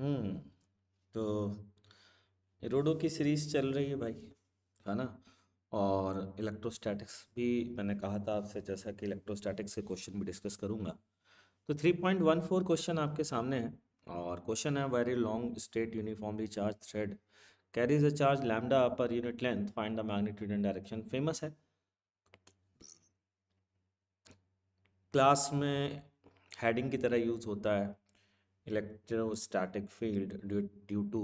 हम्म, तो रोडो की सीरीज चल रही है भाई है ना और इलेक्ट्रोस्टैटिक्स भी मैंने कहा था आपसे जैसा कि इलेक्ट्रोस्टैटिक्स के क्वेश्चन भी डिस्कस करूंगा तो 3.14 क्वेश्चन आपके सामने है और क्वेश्चन है very long straight uniformly charge thread carries a charge lambda per unit length find the magnitude and direction famous है क्लास में हेडिंग की तरह यूज़ होता है electrostatic field due, due to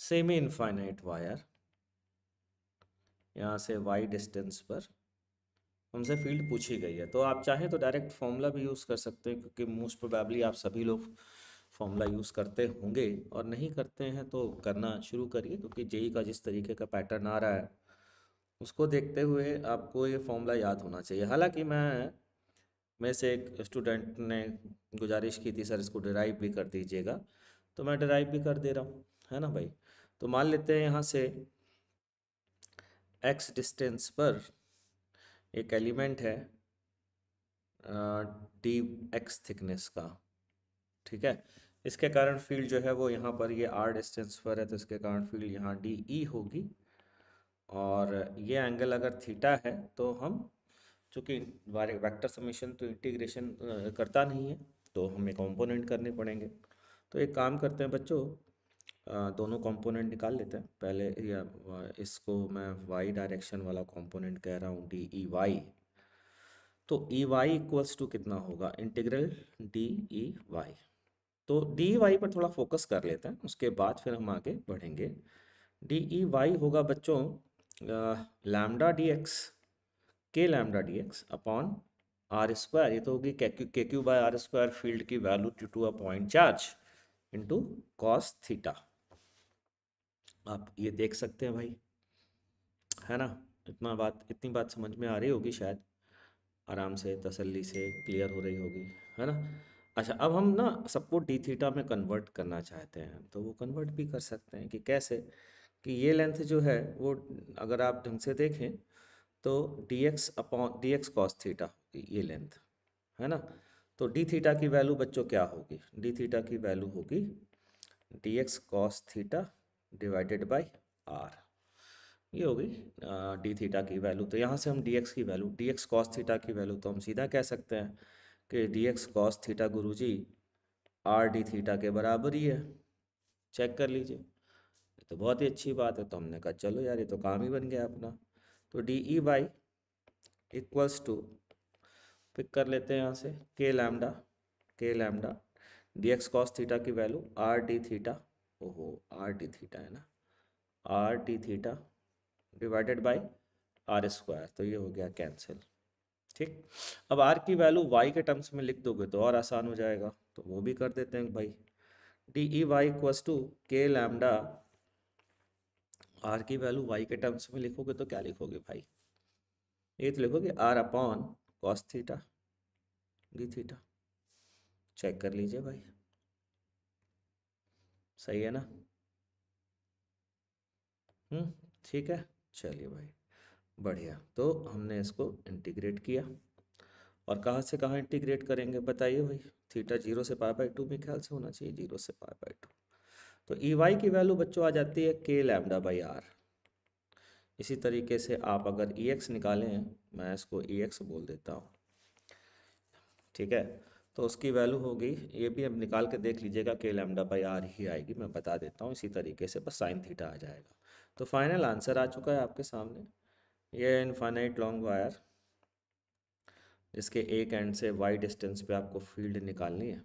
semi infinite wire यहाँ से Y distance पर हमसे फील्ड पूछी गई है तो आप चाहें तो डायरेक्ट फॉर्मूला भी यूज़ कर सकते हैं क्योंकि मोस्ट प्रोबेबली आप सभी लोग फॉर्मूला यूज़ करते होंगे और नहीं करते हैं तो करना शुरू करिए क्योंकि जेई का जिस तरीके का पैटर्न आ रहा है उसको देखते हुए आपको ये फॉर्मूला याद होना चाहिए हालांकि मैं में से एक स्टूडेंट ने गुजारिश की थी सर इसको डिराइव भी कर दीजिएगा तो मैं डिराइव भी कर दे रहा हूँ है ना भाई तो मान लेते हैं यहाँ से एक्स डिस्टेंस पर एक एलिमेंट है डी एक्स थिकनेस का ठीक है इसके कारण फील्ड जो है वो यहाँ पर ये आर डिस्टेंस पर है तो इसके कारण फील्ड यहाँ डी ई होगी और ये एंगल अगर थीटा है तो हम चूँकि वेक्टर समेशन तो इंटीग्रेशन करता नहीं है तो हमें कंपोनेंट करने पड़ेंगे तो एक काम करते हैं बच्चों दोनों कंपोनेंट निकाल लेते हैं पहले या इसको मैं वाई डायरेक्शन वाला कंपोनेंट कह रहा हूँ डी ई वाई तो ई वाई इक्वल्स टू कितना होगा इंटीग्रल डी ई वाई तो डी ई वाई पर थोड़ा फोकस कर लेते हैं उसके बाद फिर हम आगे बढ़ेंगे डी ई वाई होगा बच्चों lambda d x k lambda d x upon r square ये तो होगी k q by r square field की value due to a point charge into cos theta आप ये देख सकते हैं भाई है ना इतना बात इतनी बात समझ में आ रही होगी शायद आराम से तसल्ली से क्लियर हो रही होगी है ना अच्छा अब हम ना सबको डी थीटा में कन्वर्ट करना चाहते हैं तो वो कन्वर्ट भी कर सकते हैं कि कैसे कि ये लेंथ जो है वो अगर आप ढंग से देखें तो d x upon d x cos theta होगी ये लेंथ है ना तो डी थीटा की वैल्यू बच्चों क्या होगी डी थीटा की वैल्यू होगी d x cos theta divided by r ये होगी डी थीटा की वैल्यू तो यहाँ से हम डी एक्स की value d x cos theta की वैल्यू तो हम सीधा कह सकते हैं कि डी एक्स कॉस थीटा गुरु जी आर डी थीटा के बराबर ही है चेक कर लीजिए तो बहुत ही अच्छी बात है तो हमने कहा चलो यार ये तो काम ही बन गया अपना तो d E by equals to pick कर लेते हैं यहाँ से k lambda k lambda d x cos theta की वैल्यू आर डी थीटा ओहो आर डी थीटा है ना r d theta divided by r square तो ये हो गया कैंसिल ठीक अब आर की वैल्यू वाई के टर्म्स में लिख दोगे तो और आसान हो जाएगा तो वो भी कर देते हैं भाई d E y equals to k lambda r की वैल्यू वाई के टर्म्स में लिखोगे तो क्या लिखोगे भाई ये तो लिखोगे r upon cos theta d theta check कर लीजिए भाई सही है ना हम्म ठीक है चलिए भाई बढ़िया तो हमने इसको इंटीग्रेट किया और कहाँ से कहाँ इंटीग्रेट करेंगे बताइए भाई थीटा जीरो से पाई बाई टू मेरे ख्याल से होना चाहिए जीरो से पाई बाई टू तो ई e वाई की वैल्यू बच्चों आ जाती है के लैमडा बाई आर इसी तरीके से आप अगर ई e एक्स निकालें मैं इसको ई e एक्स बोल देता हूँ ठीक है तो उसकी वैल्यू होगी ये भी अब निकाल के देख लीजिएगा के लैमडा बाई आर ही आएगी मैं बता देता हूँ इसी तरीके से बस साइन थीटा आ जाएगा तो फाइनल आंसर आ चुका है आपके सामने ये इनफाइनाइट लॉन्ग वायर जिसके एक एंड से वाई डिस्टेंस पे आपको फील्ड निकालनी है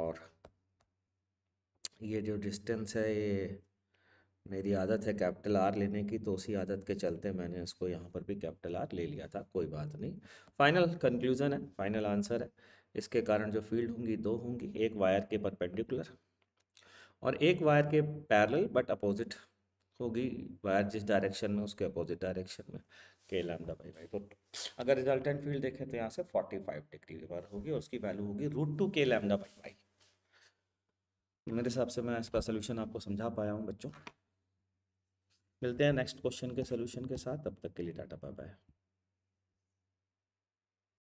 और ये जो डिस्टेंस है ये मेरी आदत है कैपिटल आर लेने की तो उसी आदत के चलते मैंने उसको यहाँ पर भी कैपिटल आर ले लिया था कोई बात नहीं फाइनल कंक्लूजन है फाइनल आंसर है इसके कारण जो फील्ड होंगी दो होंगी एक वायर के परपेंडिकुलर और एक वायर के पैरेलल बट अपोजिट होगी वायर जिस डायरेक्शन में उसके अपोजिट डायरेक्शन में k lambda by by root अगर रिजल्टेंट फील्ड देखें तो यहाँ से 45 डिग्री पर होगी और उसकी वैल्यू होगी root two k lambda by by मेरे हिसाब से मैं इसका सोल्यूशन आपको समझा पाया हूँ बच्चों मिलते हैं नेक्स्ट क्वेश्चन के सोल्यूशन के साथ तब तक के लिए टाटा बाय बाय